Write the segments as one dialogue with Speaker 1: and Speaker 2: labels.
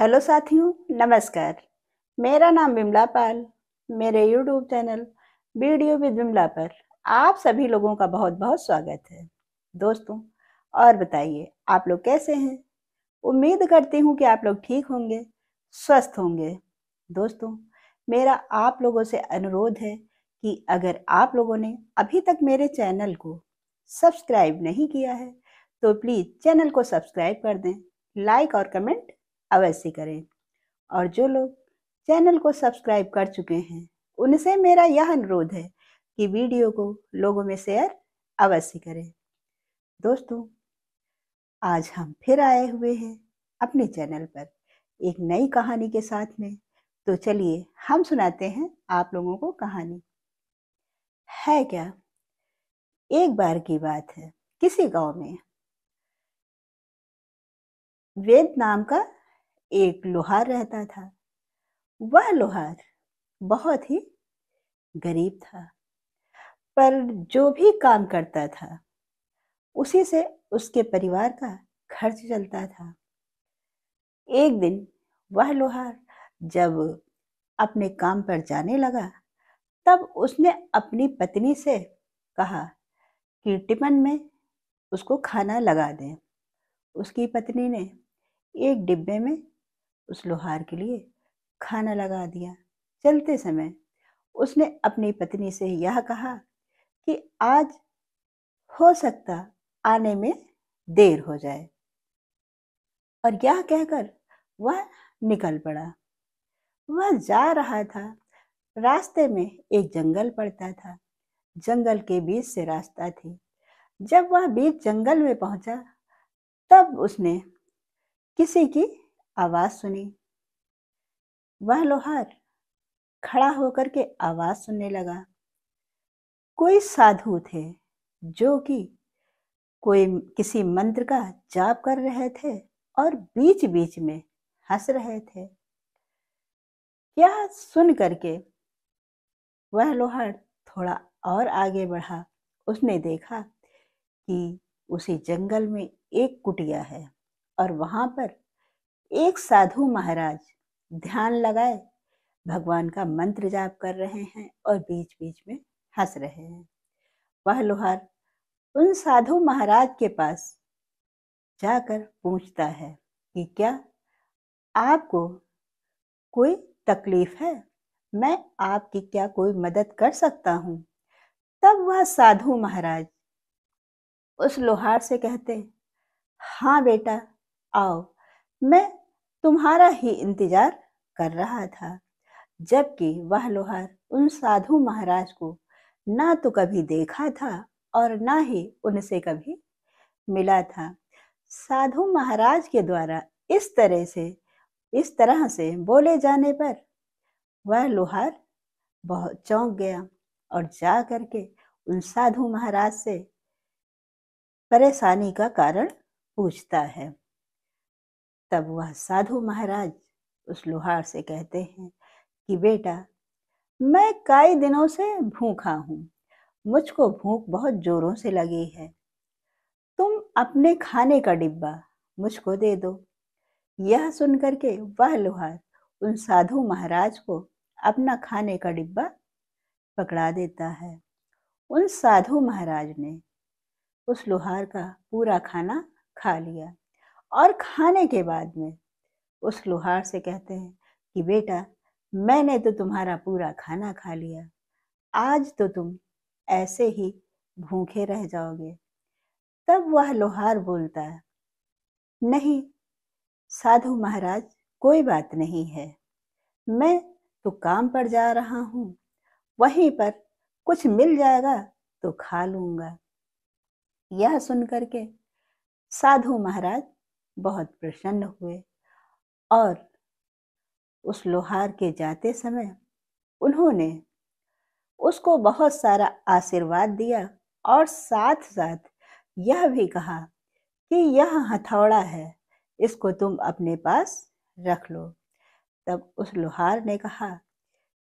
Speaker 1: Hello साथियों नमस्कार मेरा नाम विमला पाल मेरे YouTube channel video with Vimla पर आप सभी लोगों का बहुत बहुत स्वागत है दोस्तों और बताइए आप लोग कैसे हैं उम्मीद करती हूँ कि आप लोग ठीक होंगे स्वस्थ होंगे दोस्तों मेरा आप लोगों से अनुरोध है कि अगर आप लोगों ने अभी तक मेरे चैनल को सब्सक्राइब नहीं किया है तो प्लीज़ चैनल को सब्सक्राइब कर दें लाइक और कमेंट अवश्य करें और जो लोग चैनल को सब्सक्राइब कर चुके हैं उनसे मेरा यह अनुरोध है कि वीडियो को लोगों में शेयर अवश्य करें दोस्तों आज हम फिर आए हुए हैं अपने चैनल पर एक नई कहानी के साथ में तो चलिए हम सुनाते हैं आप लोगों को कहानी है क्या एक बार की बात है किसी गांव में वेद नाम का एक लोहार रहता था वह लोहार बहुत ही गरीब था पर जो भी काम करता था उसी से उसके परिवार का खर्च चलता था एक दिन वह लोहार जब अपने काम पर जाने लगा तब उसने अपनी पत्नी से कहा कि टिफिन में उसको खाना लगा दें उसकी पत्नी ने एक डिब्बे में उस लोहार के लिए खाना लगा दिया चलते समय उसने अपनी पत्नी से यह कहा कि आज हो सकता आने में देर हो जाए और यह कहकर वह निकल पड़ा वह जा रहा था रास्ते में एक जंगल पड़ता था जंगल के बीच से रास्ता थी जब वह बीच जंगल में पहुंचा तब उसने किसी की आवाज सुनी वह लोहार खड़ा होकर के आवाज सुनने लगा कोई साधु थे जो कि कोई किसी मंत्र का जाप कर रहे थे और बीच बीच में हंस रहे थे यह सुन करके वह लोहार थोड़ा और आगे बढ़ा उसने देखा कि उसी जंगल में एक कुटिया है और वहां पर एक साधु महाराज ध्यान लगाए भगवान का मंत्र जाप कर रहे हैं और बीच बीच में हंस रहे हैं वह लोहार उन साधु महाराज के पास जाकर पूछता है कि क्या आपको कोई तकलीफ है मैं आपकी क्या कोई मदद कर सकता हूँ तब वह साधु महाराज उस लोहार से कहते हाँ बेटा आओ मैं तुम्हारा ही इंतजार कर रहा था जबकि वह लोहार उन साधु महाराज को ना तो कभी देखा था और ना ही उनसे कभी मिला था साधु महाराज के द्वारा इस तरह से इस तरह से बोले जाने पर वह लोहार बहुत चौंक गया और जा करके उन साधु महाराज से परेशानी का कारण पूछता है तब वह साधु महाराज उस लोहार से कहते हैं कि बेटा मैं कई दिनों से भूखा हूँ मुझको भूख बहुत जोरों से लगी है तुम अपने खाने का डिब्बा मुझको दे दो यह सुनकर के वह लोहार उन साधु महाराज को अपना खाने का डिब्बा पकड़ा देता है उन साधु महाराज ने उस लोहार का पूरा खाना खा लिया और खाने के बाद में उस लोहार से कहते हैं कि बेटा मैंने तो तुम्हारा पूरा खाना खा लिया आज तो तुम ऐसे ही भूखे रह जाओगे तब वह लोहार बोलता है नहीं साधु महाराज कोई बात नहीं है मैं तो काम पर जा रहा हूँ वहीं पर कुछ मिल जाएगा तो खा लूंगा यह सुन करके साधु महाराज बहुत प्रसन्न हुए और उस लोहार के जाते समय उन्होंने उसको बहुत सारा आशीर्वाद दिया और साथ साथ यह भी कहा कि यह हथौड़ा है इसको तुम अपने पास रख लो तब उस लोहार ने कहा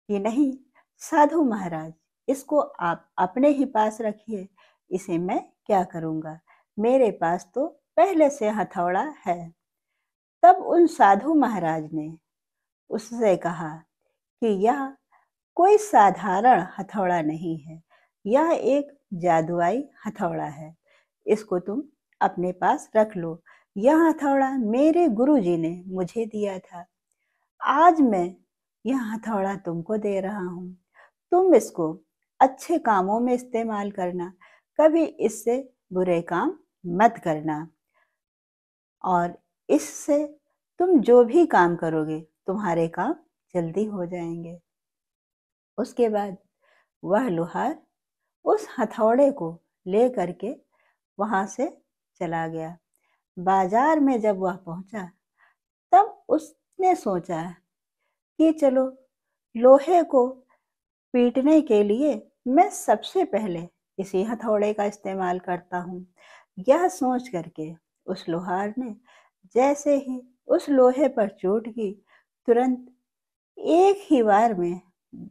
Speaker 1: कि नहीं साधु महाराज इसको आप अपने ही पास रखिए इसे मैं क्या करूँगा मेरे पास तो पहले से हथौड़ा है तब उन साधु महाराज ने उससे कहा कि यह कोई साधारण हथौड़ा नहीं है यह एक जादुआई हथौड़ा है इसको तुम अपने पास रख लो यह हथौड़ा मेरे गुरुजी ने मुझे दिया था आज मैं यह हथौड़ा तुमको दे रहा हूँ तुम इसको अच्छे कामों में इस्तेमाल करना कभी इससे बुरे काम मत करना और इससे तुम जो भी काम करोगे तुम्हारे काम जल्दी हो जाएंगे उसके बाद वह लोहार उस हथौड़े को ले करके वहाँ से चला गया बाजार में जब वह पहुँचा तब उसने सोचा कि चलो लोहे को पीटने के लिए मैं सबसे पहले इसी हथौड़े का इस्तेमाल करता हूँ यह सोच करके उस लोहार ने जैसे ही उस लोहे पर चोट की तुरंत एक ही बार में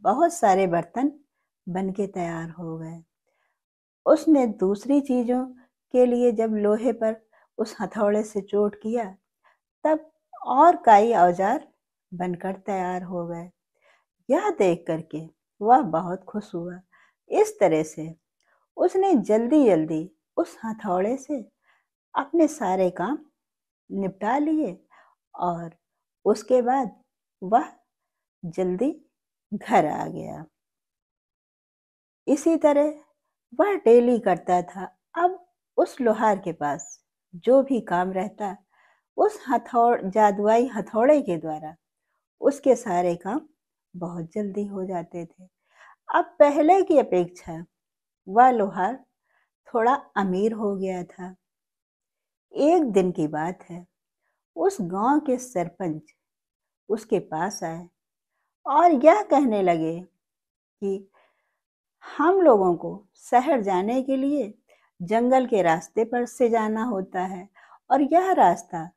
Speaker 1: बहुत सारे बर्तन बन के तैयार हो गए उसने दूसरी चीज़ों के लिए जब लोहे पर उस हथौड़े से चोट किया तब और कई औजार बनकर तैयार हो गए यह देख करके वह बहुत खुश हुआ इस तरह से उसने जल्दी जल्दी उस हथौड़े से अपने सारे काम निपटा लिए और उसके बाद वह जल्दी घर आ गया इसी तरह वह डेली करता था अब उस लोहार के पास जो भी काम रहता उस हथौड़ जादुआई हथौड़े के द्वारा उसके सारे काम बहुत जल्दी हो जाते थे अब पहले की अपेक्षा वह लोहार थोड़ा अमीर हो गया था एक दिन की बात है उस गांव के सरपंच उसके पास आए और यह कहने लगे कि हम लोगों को शहर जाने के लिए जंगल के रास्ते पर से जाना होता है और यह रास्ता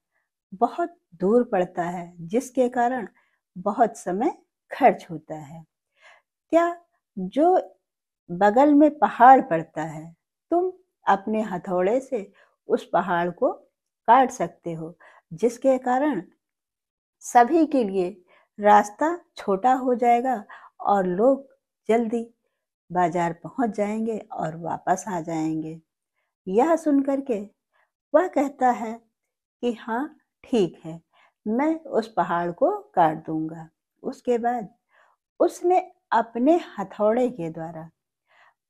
Speaker 1: बहुत दूर पड़ता है जिसके कारण बहुत समय खर्च होता है क्या जो बगल में पहाड़ पड़ता है तुम अपने हथौड़े से उस पहाड़ को काट सकते हो जिसके कारण सभी के लिए रास्ता छोटा हो जाएगा और लोग जल्दी बाजार पहुंच जाएंगे और वापस आ जाएंगे यह सुन के वह कहता है कि हाँ ठीक है मैं उस पहाड़ को काट दूंगा उसके बाद उसने अपने हथौड़े के द्वारा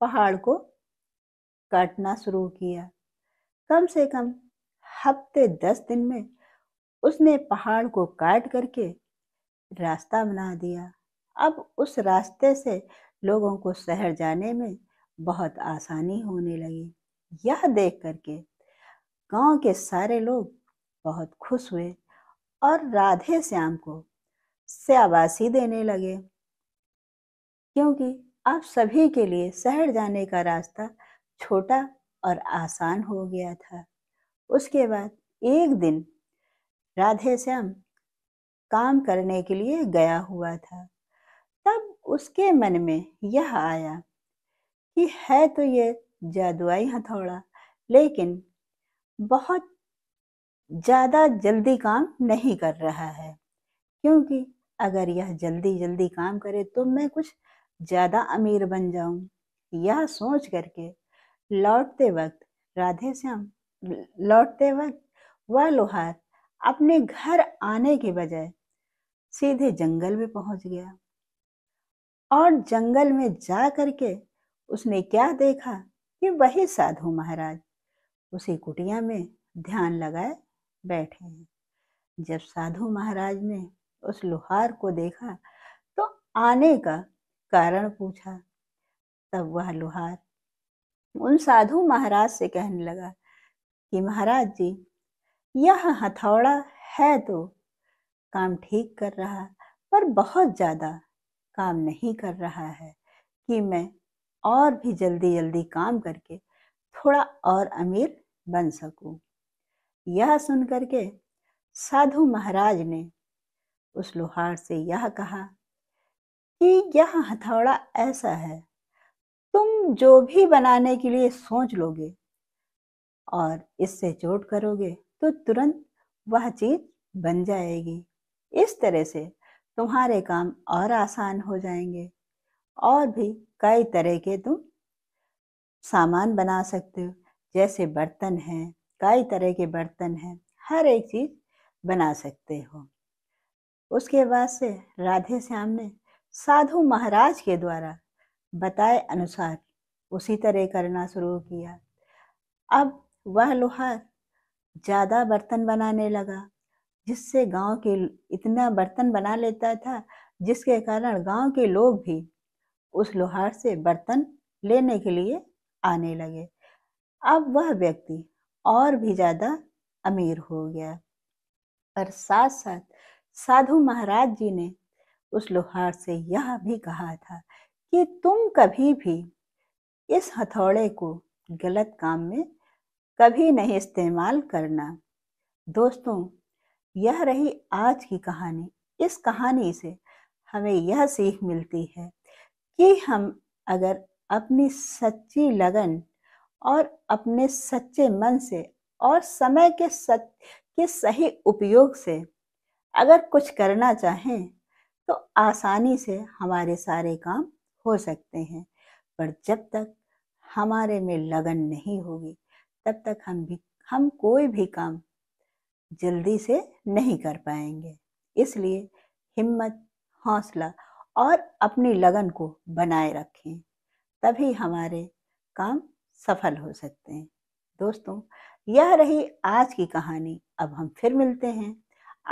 Speaker 1: पहाड़ को काटना शुरू किया कम से कम हफ्ते दस दिन में उसने पहाड़ को काट करके रास्ता बना दिया अब उस रास्ते से लोगों को शहर जाने में बहुत आसानी होने लगी यह देख करके गांव के सारे लोग बहुत खुश हुए और राधे श्याम को शाबाशी देने लगे क्योंकि अब सभी के लिए शहर जाने का रास्ता छोटा और आसान हो गया था उसके बाद एक दिन राधे श्याम काम करने के लिए गया हुआ था तब उसके मन में यह आया कि है तो ये जादुआई हथौड़ा लेकिन बहुत ज़्यादा जल्दी काम नहीं कर रहा है क्योंकि अगर यह जल्दी जल्दी काम करे तो मैं कुछ ज़्यादा अमीर बन जाऊं यह सोच करके लौटते वक्त राधे श्याम लौटते वक्त वह लोहार अपने घर आने के बजाय सीधे जंगल में पहुंच गया और जंगल में जा करके उसने क्या देखा कि वही साधु महाराज उसी कुटिया में ध्यान लगाए बैठे हैं जब साधु महाराज ने उस लोहार को देखा तो आने का कारण पूछा तब वह लोहार उन साधु महाराज से कहने लगा कि महाराज जी यह हथौड़ा है तो काम ठीक कर रहा पर बहुत ज़्यादा काम नहीं कर रहा है कि मैं और भी जल्दी जल्दी काम करके थोड़ा और अमीर बन सकूं। यह सुन के साधु महाराज ने उस लोहार से यह कहा कि यह हथौड़ा ऐसा है तुम जो भी बनाने के लिए सोच लोगे और इससे चोट करोगे तो तुरंत वह चीज बन जाएगी इस तरह से तुम्हारे काम और आसान हो जाएंगे और भी कई तरह के तुम सामान बना सकते हो जैसे बर्तन हैं कई तरह के बर्तन हैं हर एक चीज़ बना सकते हो उसके बाद से राधे श्याम ने साधु महाराज के द्वारा बताए अनुसार उसी तरह करना शुरू किया अब वह लोहार ज़्यादा बर्तन बनाने लगा जिससे गांव के इतना बर्तन बना लेता था जिसके कारण गांव के लोग भी उस लोहार से बर्तन लेने के लिए आने लगे अब वह व्यक्ति और भी ज़्यादा अमीर हो गया और साथ साथ साधु महाराज जी ने उस लोहार से यह भी कहा था कि तुम कभी भी इस हथौड़े को गलत काम में कभी नहीं इस्तेमाल करना दोस्तों यह रही आज की कहानी इस कहानी से हमें यह सीख मिलती है कि हम अगर अपनी सच्ची लगन और अपने सच्चे मन से और समय के सच के सही उपयोग से अगर कुछ करना चाहें तो आसानी से हमारे सारे काम हो सकते हैं पर जब तक हमारे में लगन नहीं होगी तब तक हम भी हम कोई भी काम जल्दी से नहीं कर पाएंगे इसलिए हिम्मत हौसला और अपनी लगन को बनाए रखें तभी हमारे काम सफल हो सकते हैं दोस्तों यह रही आज की कहानी अब हम फिर मिलते हैं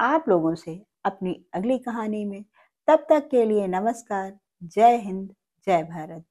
Speaker 1: आप लोगों से अपनी अगली कहानी में तब तक के लिए नमस्कार जय हिंद जय भारत